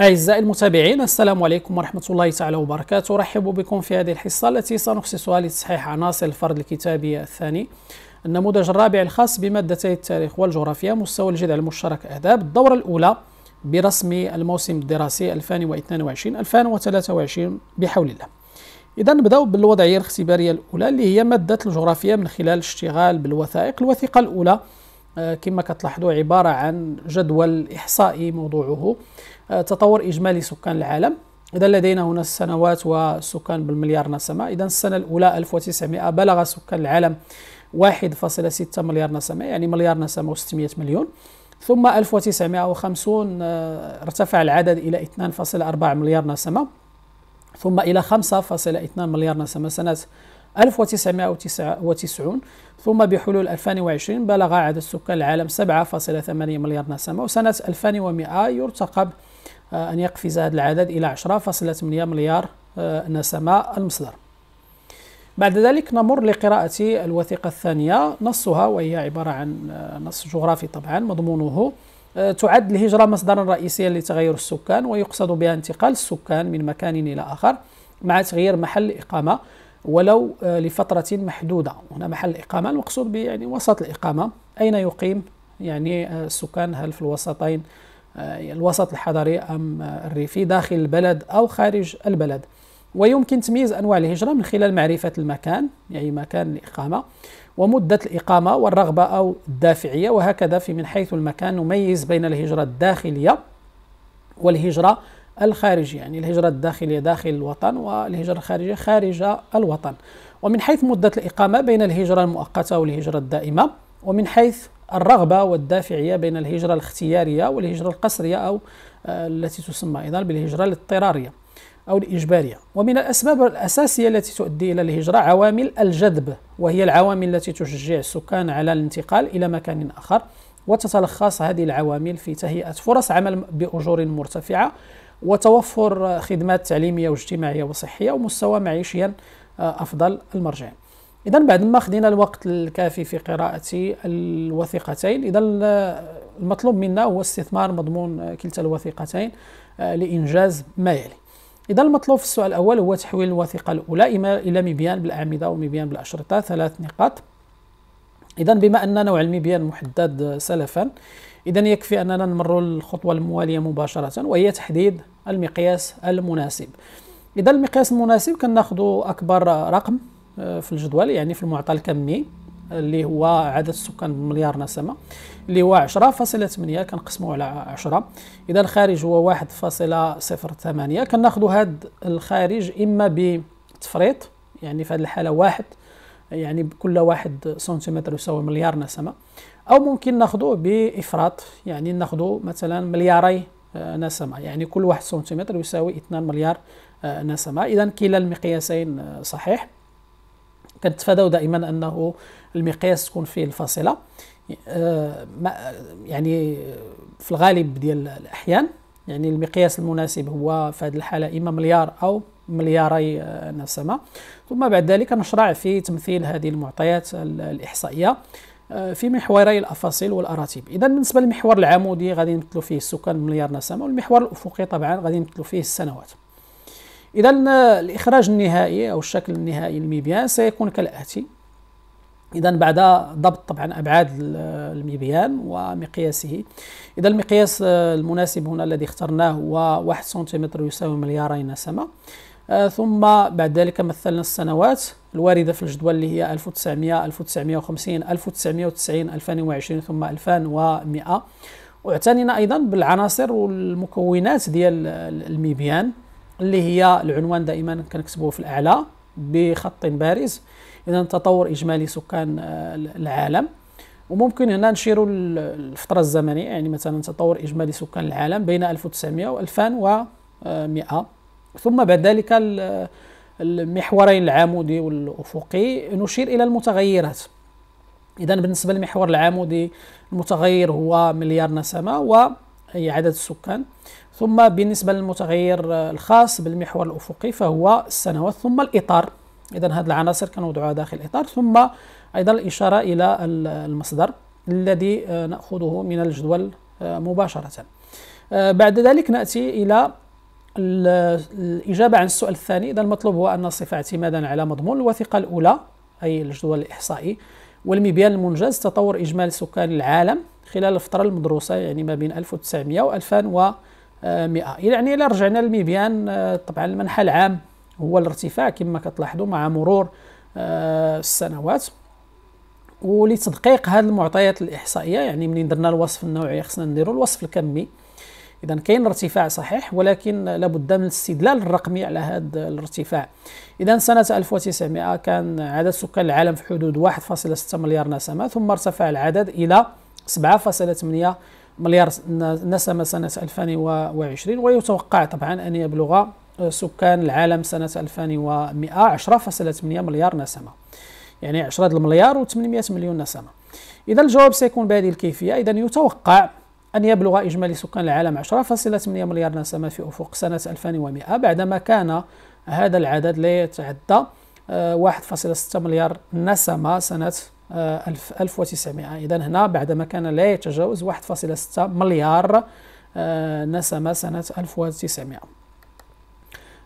أعزائي المتابعين السلام عليكم ورحمة الله تعالى وبركاته أرحب بكم في هذه الحصة التي سنخصصها لتصحيح عناصر الفرد الكتابي الثاني النموذج الرابع الخاص بمادتي التاريخ والجغرافيا مستوى الجذع المشترك أهداب الدورة الأولى برسم الموسم الدراسي 2022-2023 بحول الله إذا نبدأ بالوضعية الاختبارية الأولى اللي هي مادة الجغرافيا من خلال الاشتغال بالوثائق الوثيقة الأولى آه، كما كتلاحظوا عبارة عن جدول إحصائي موضوعه آه، تطور إجمالي سكان العالم إذا لدينا هنا السنوات والسكان بالمليار نسمة إذا السنة الأولى 1900 بلغ سكان العالم 1.6 مليار نسمة يعني مليار نسمة و600 مليون ثم 1950 آه، ارتفع العدد إلى 2.4 مليار نسمة ثم إلى 5.2 مليار نسمة سنة 1999 ثم بحلول 2020 بلغ عدد سكان العالم 7.8 مليار نسمة وسنة 2100 يرتقب آه، أن يقفز هذا العدد إلى 10.8 مليار آه، نسمة المصدر بعد ذلك نمر لقراءة الوثيقة الثانية نصها وهي عبارة عن آه، نص جغرافي طبعا مضمونه تعد الهجرة مصدرا رئيسيا لتغير السكان ويقصد بها انتقال السكان من مكان إلى آخر مع تغيير محل الإقامة ولو آه، لفترة محدودة هنا محل الإقامة المقصود يعني وسط الإقامة أين يقيم يعني آه، السكان هل في الوسطين آه، الوسط الحضري أم الريفي داخل البلد أو خارج البلد ويمكن تمييز أنواع الهجرة من خلال معرفة المكان يعني مكان الإقامة ومدة الإقامة والرغبة أو الدافعية وهكذا في من حيث المكان نميز بين الهجرة الداخلية والهجرة الخارجي يعني الهجرة الداخلية داخل الوطن والهجرة الخارجية خارج الوطن ومن حيث مدة الإقامة بين الهجرة المؤقتة والهجرة الدائمة ومن حيث الرغبة والدافعية بين الهجرة الاختيارية والهجرة القسرية أو آه، التي تسمى أيضا بالهجرة الاضطرارية أو الإجبارية ومن الأسباب الأساسية التي تؤدي إلى الهجرة عوامل الجذب وهي العوامل التي تشجع السكان على الانتقال إلى مكان آخر وتتلخص هذه العوامل في تهيئة فرص عمل بأجور مرتفعة وتوفر خدمات تعليميه واجتماعيه وصحيه ومستوى معيشيا آه، افضل المرجع اذا بعد ما خدينا الوقت الكافي في قراءه الوثيقتين اذا آه، المطلوب منا هو استثمار مضمون آه، كلتا الوثيقتين لانجاز ما يلي اذا المطلوب في السؤال الاول هو تحويل الوثيقه الاولى الى مبيان بالاعمده ومبيان بالاشرطه ثلاث نقاط اذا بما ان نوع المبيان محدد سلفا إذا يكفي أننا نمر الخطوة الموالية مباشرة وهي تحديد المقياس المناسب إذا المقياس المناسب كناخذ أكبر رقم آه، في الجدول يعني في المعطى الكمي اللي هو عدد السكان بمليار نسمة اللي هو 10.8 كنقسموه على 10 إذا الخارج هو 1.08 كناخذوا هذا الخارج إما بتفريط يعني في هذه الحالة واحد يعني بكل واحد سنتيمتر يساوي مليار نسمة او ممكن ناخذه بافراط يعني ناخذه مثلا ملياري آه، نسمه يعني كل واحد سنتيمتر يساوي 2 مليار آه، نسمه اذا كلا المقياسين آه، صحيح كنتفاداو دائما انه المقياس تكون فيه الفاصله يعني في الغالب ديال الاحيان يعني المقياس المناسب هو في هذه الحاله اما مليار او ملياري نسمه ثم بعد ذلك نشرع في تمثيل هذه المعطيات الاحصائيه آه، في محوري الافاصيل والاراتيب اذا بالنسبه للمحور العمودي غادي نمثلوا فيه السكان مليار نسمه والمحور الافقي طبعا غادي نمثلوا فيه السنوات اذا آه، الاخراج النهائي او الشكل النهائي للميبيان سيكون كالاتي اذا بعد ضبط طبعا ابعاد آه، الميبيان ومقياسه اذا المقياس المناسب هنا الذي اخترناه هو 1 سنتيمتر يساوي مليارين نسمه ثم بعد ذلك مثلنا السنوات الواردة في الجدول اللي هي 1900 1950 1990 2020 ثم 2100 واعتنينا أيضا بالعناصر والمكونات ديال الميبيان اللي هي العنوان دائما كنكتبوه في الأعلى بخط بارز إذا تطور إجمالي سكان آه، العالم وممكن هنا نشيروا الفترة الزمنية يعني مثلا تطور إجمالي سكان العالم بين 1900 و 2100 ثم بعد ذلك المحورين العمودي والأفقي نشير إلى المتغيرات إذا بالنسبة للمحور العمودي المتغير هو مليار نسمة و أي عدد السكان ثم بالنسبة للمتغير الخاص بالمحور الأفقي فهو السنوات ثم الإطار إذا هذه العناصر كنوضعها داخل الإطار ثم أيضا الإشارة إلى المصدر الذي نأخذه من الجدول مباشرة آه، بعد ذلك نأتي إلى الإجابة عن السؤال الثاني إذا المطلوب هو أن نصف اعتمادا على مضمون الوثيقة الأولى أي الجدول الإحصائي والمبيان المنجز تطور إجمالي سكان العالم خلال الفترة المدروسة يعني ما بين 1900 و 2100 يعني إذا رجعنا للمبيان آه، طبعا المنحى العام هو الارتفاع كما كتلاحظوا مع مرور آه، السنوات ولتدقيق هذه المعطيات الإحصائية يعني منين درنا الوصف النوعي خصنا نديرو الوصف الكمي اذا كاين ارتفاع صحيح ولكن لابد من الاستدلال الرقمي على هذا الارتفاع اذا سنه 1900 كان عدد سكان العالم في حدود 1.6 مليار نسمه ثم ارتفع العدد الى 7.8 مليار نسمه سنه 2020 ويتوقع طبعا ان يبلغ سكان العالم سنه 2100 10.8 مليار نسمه يعني 10 المليار و800 مليون نسمه اذا الجواب سيكون بهذه الكيفيه اذا يتوقع أن يبلغ إجمالي سكان العالم 10.8 مليار نسمة في أفق سنة 2100 بعدما كان هذا العدد لا يتعدى 1.6 مليار نسمة سنة 1900 آه، إذا هنا بعدما كان لا يتجاوز 1.6 مليار نسمة آه، سنة 1900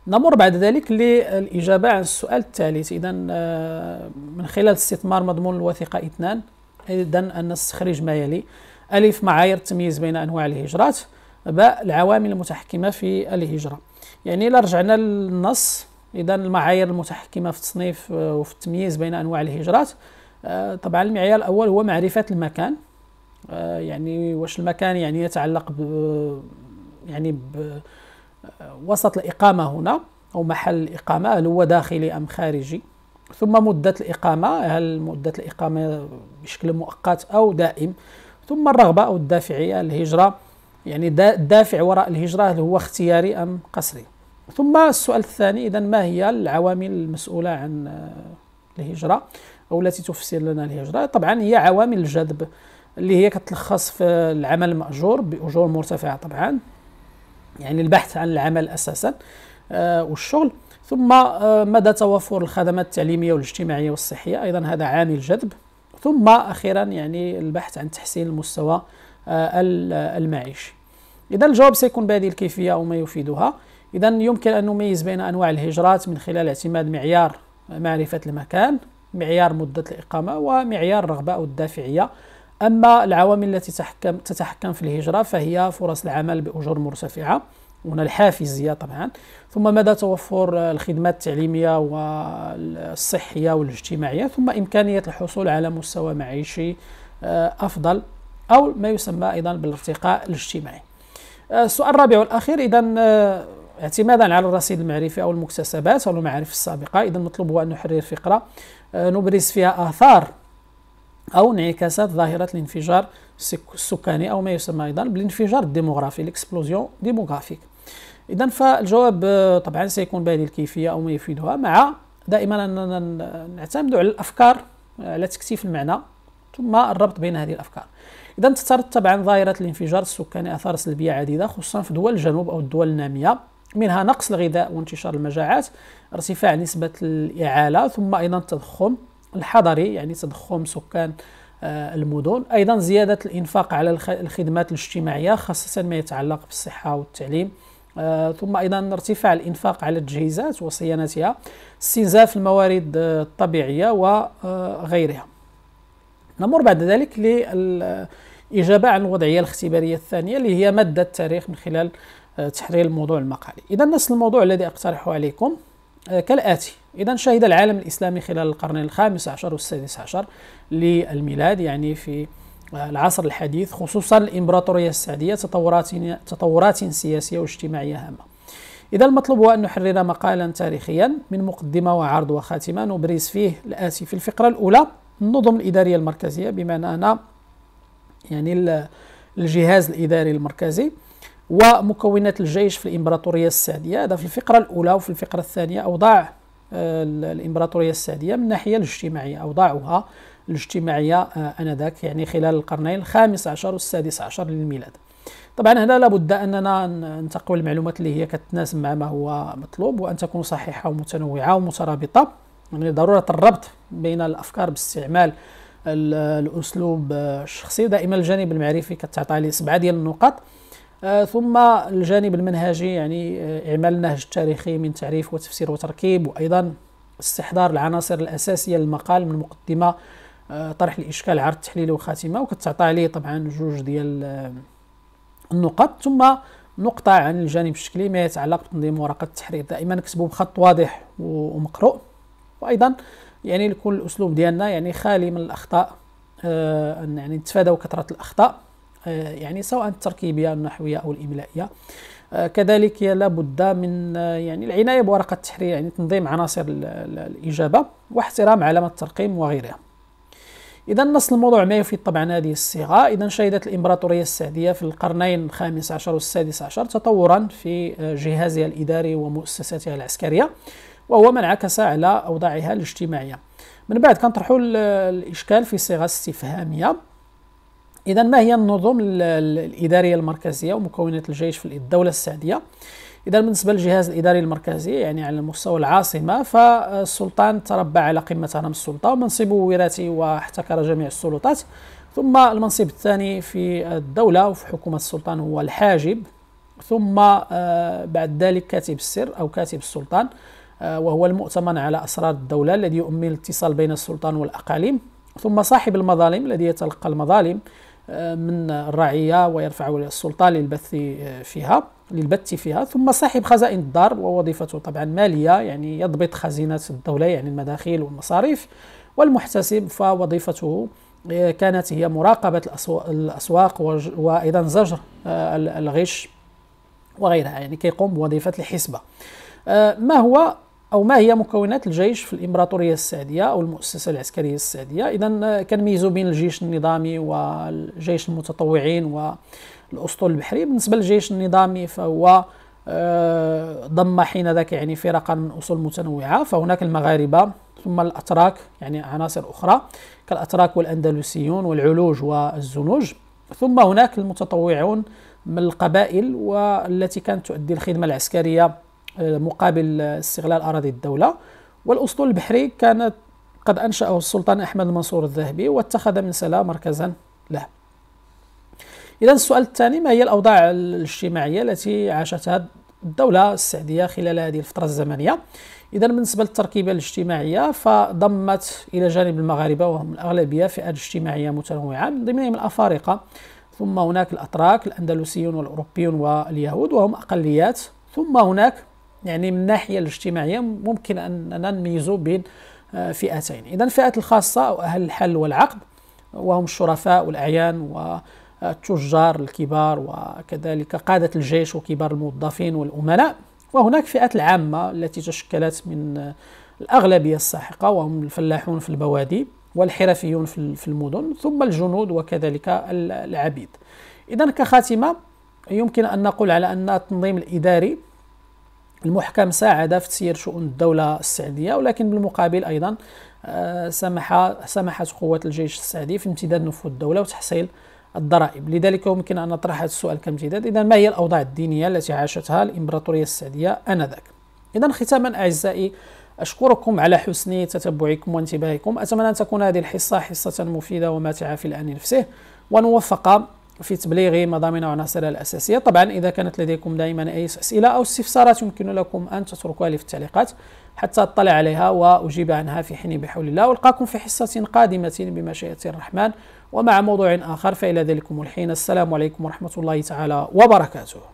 نمر بعد ذلك للإجابة عن السؤال الثالث إذا آه، من خلال استثمار مضمون الوثيقة اثنان إذا أن نستخرج ما يلي ألف معايير التمييز بين أنواع الهجرات باء العوامل المتحكمة في الهجرة يعني إلا رجعنا للنص إذا المعايير المتحكمة في التصنيف وفي التمييز بين أنواع الهجرات آه، طبعا المعيار الأول هو معرفة المكان آه، يعني واش المكان يعني يتعلق ب يعني بوسط آه، الإقامة هنا أو محل الإقامة هل هو داخلي أم خارجي ثم مدة الإقامة هل مدة الإقامة بشكل مؤقت أو دائم ثم الرغبة أو الدافعية الهجرة يعني الدافع وراء الهجرة هل هو اختياري أم قسري ثم السؤال الثاني إذا ما هي العوامل المسؤولة عن آه، الهجرة أو التي تفسر لنا الهجرة طبعا هي عوامل الجذب اللي هي كتلخص في العمل المأجور بأجور مرتفعة طبعا يعني البحث عن العمل أساسا آه، والشغل ثم آه، مدى توفر الخدمات التعليمية والاجتماعية والصحية أيضا هذا عامل جذب ثم اخيرا يعني البحث عن تحسين المستوى آه، آه، المعيشي اذا الجواب سيكون بهذه الكيفيه وما يفيدها اذا يمكن ان نميز بين انواع الهجرات من خلال اعتماد معيار معرفه المكان معيار مده الاقامه ومعيار الرغبه او الدافعيه اما العوامل التي تتحكم في الهجره فهي فرص العمل باجور مرتفعه هنا الحافزيه طبعا ثم مدى توفر الخدمات التعليميه والصحيه والاجتماعيه ثم امكانيه الحصول على مستوى معيشي آه، افضل او ما يسمى ايضا بالارتقاء الاجتماعي آه، السؤال الرابع والاخير اذا آه، اعتمادا على الرصيد المعرفي او المكتسبات او المعارف السابقه اذا نطلب هو ان نحرر فقره نبرز فيها اثار او انعكاسات ظاهره الانفجار السكاني او ما يسمى ايضا بالانفجار الديموغرافي الاكسبلوزيون ديموغرافيك اذا فالجواب آه، طبعا سيكون بهذه الكيفيه او ما يفيدها مع دائما اننا نعتمد على الافكار على آه، تكثيف المعنى ثم الربط بين هذه الافكار اذا تترتب طبعا ظاهره الانفجار السكاني اثار سلبيه عديده خصوصا في دول الجنوب او الدول الناميه منها نقص الغذاء وانتشار المجاعات ارتفاع نسبه الاعاله ثم ايضا التضخم الحضري يعني تضخم سكان آه، المدن ايضا زياده الانفاق على الخدمات الاجتماعيه خاصه ما يتعلق بالصحه والتعليم آه، ثم ايضا ارتفاع الانفاق على التجهيزات وصيانتها استنزاف الموارد الطبيعيه وغيرها نمر بعد ذلك للاجابه عن الوضعيه الاختباريه الثانيه اللي هي ماده التاريخ من خلال آه، تحرير الموضوع المقالي اذا نفس الموضوع الذي اقترحه عليكم آه، كالاتي اذا شهد العالم الاسلامي خلال القرن الخامس عشر والسادس عشر للميلاد يعني في العصر الحديث خصوصا الإمبراطورية السعدية تطورات تطورات سياسية واجتماعية هامة إذا المطلوب هو أن نحرر مقالا تاريخيا من مقدمة وعرض وخاتمة نبرز فيه الآتي في الفقرة الأولى النظم الإدارية المركزية بمعنى أنا يعني الجهاز الإداري المركزي ومكونات الجيش في الإمبراطورية السعدية هذا في الفقرة الأولى وفي الفقرة الثانية أوضاع آه، الإمبراطورية السعدية من الناحية الاجتماعية أوضاعها الاجتماعية آه، آنذاك يعني خلال القرنين الخامس عشر والسادس عشر للميلاد طبعا هنا لابد اننا ننتقل المعلومات اللي هي كتناسب مع ما هو مطلوب وان تكون صحيحه ومتنوعه ومترابطه يعني ضروره الربط بين الافكار باستعمال الاسلوب آه، الشخصي دائما الجانب المعرفي كتعطى لي سبعه ديال النقط آه، ثم الجانب المنهجي يعني اعمال النهج التاريخي من تعريف وتفسير وتركيب وايضا استحضار العناصر الاساسيه للمقال من مقدمه آه، طرح الاشكال عرض التحليل وخاتمه وكتعطى عليه طبعا جوج ديال آه، النقط ثم نقطة عن الجانب الشكلي ما يتعلق بتنظيم ورقة التحرير دائما نكتبه بخط واضح ومقروء وأيضا يعني لكل الأسلوب ديالنا يعني خالي من الأخطاء آه، يعني نتفاداو كثرة الأخطاء يعني سواء التركيبية النحوية أو الإملائية كذلك لابد من يعني العناية بورقة التحرير يعني تنظيم عناصر الإجابة واحترام علامة الترقيم وغيرها إذا نص الموضوع ما يفيد طبعا هذه الصيغة إذا شهدت الإمبراطورية السعدية في القرنين الخامس عشر والسادس عشر تطورا في آه، جهازها الإداري ومؤسساتها العسكرية وهو ما انعكس على أوضاعها الاجتماعية من بعد كنطرحوا آه، الإشكال في صيغة استفهامية إذا ما هي النظم آه، الإدارية المركزية ومكونات الجيش في الدولة السعدية إذا بالنسبة للجهاز الإداري المركزي يعني على مستوى العاصمة فالسلطان تربع على قمة هرم السلطة ومنصبه وراثي واحتكر جميع السلطات ثم المنصب الثاني في الدولة وفي حكومة السلطان هو الحاجب ثم آه، بعد ذلك كاتب السر أو كاتب السلطان آه، وهو المؤتمن على أسرار الدولة الذي يؤمن الاتصال بين السلطان والأقاليم ثم صاحب المظالم الذي يتلقى المظالم آه، من الرعية ويرفع السلطان للبث فيها للبت فيها ثم صاحب خزائن الدار ووظيفته طبعا مالية يعني يضبط خزينة الدولة يعني المداخيل والمصاريف والمحتسب فوظيفته آه، كانت هي مراقبة الأسواق وأيضا زجر آه، الغش وغيرها يعني كيقوم بوظيفة الحسبة آه، ما هو أو ما هي مكونات الجيش في الإمبراطورية السعدية أو المؤسسة العسكرية السعدية إذا كنميزوا بين الجيش النظامي والجيش المتطوعين و الاسطول البحري بالنسبه للجيش النظامي فهو آه، ضم حين ذاك يعني فرقا من اصول متنوعه فهناك المغاربه ثم الاتراك يعني عناصر اخرى كالاتراك والاندلسيون والعلوج والزنوج ثم هناك المتطوعون من القبائل والتي كانت تؤدي الخدمه العسكريه آه، مقابل استغلال اراضي الدوله والاسطول البحري كانت قد انشاه السلطان احمد المنصور الذهبي واتخذ من سلا مركزا له إذا السؤال الثاني ما هي الأوضاع الاجتماعية التي عاشتها الدولة السعدية خلال هذه الفترة الزمنية إذا بالنسبة للتركيبة الاجتماعية فضمت إلى جانب المغاربة وهم الأغلبية فئات اجتماعية متنوعة من ضمنهم الأفارقة ثم هناك الأتراك الأندلسيون والأوروبيون واليهود وهم أقليات ثم هناك يعني من الناحية الاجتماعية ممكن أننا نميزوا بين آه، فئتين إذا الفئات الخاصة أو أهل الحل والعقد وهم الشرفاء والأعيان و التجار الكبار وكذلك قادة الجيش وكبار الموظفين والأمناء وهناك فئات العامة التي تشكلت من الأغلبية الساحقة وهم الفلاحون في البوادي والحرفيون في المدن ثم الجنود وكذلك العبيد إذا كخاتمة يمكن أن نقول على أن التنظيم الإداري المحكم ساعد في تسيير شؤون الدولة السعودية ولكن بالمقابل أيضا آه، سمح سمحت قوات الجيش السعدي في امتداد نفوذ الدولة وتحصيل الضرائب لذلك يمكن أن نطرح هذا السؤال كامتداد إذا ما هي الأوضاع الدينية التي عاشتها الإمبراطورية السعدية آنذاك إذا ختاما أعزائي أشكركم على حسن تتبعكم وانتباهكم أتمنى أن تكون هذه الحصة حصة مفيدة وماتعة في الآن نفسه ونوفق في تبليغ مضامين وعناصرها الأساسية طبعا إذا كانت لديكم دائما أي أسئلة أو استفسارات يمكن لكم أن تتركوها لي في التعليقات حتى أطلع عليها وأجيب عنها في حين بحول الله وألقاكم في حصة قادمة بمشيئة الرحمن ومع موضوع آخر فإلى ذلكم الحين السلام عليكم ورحمة الله تعالى وبركاته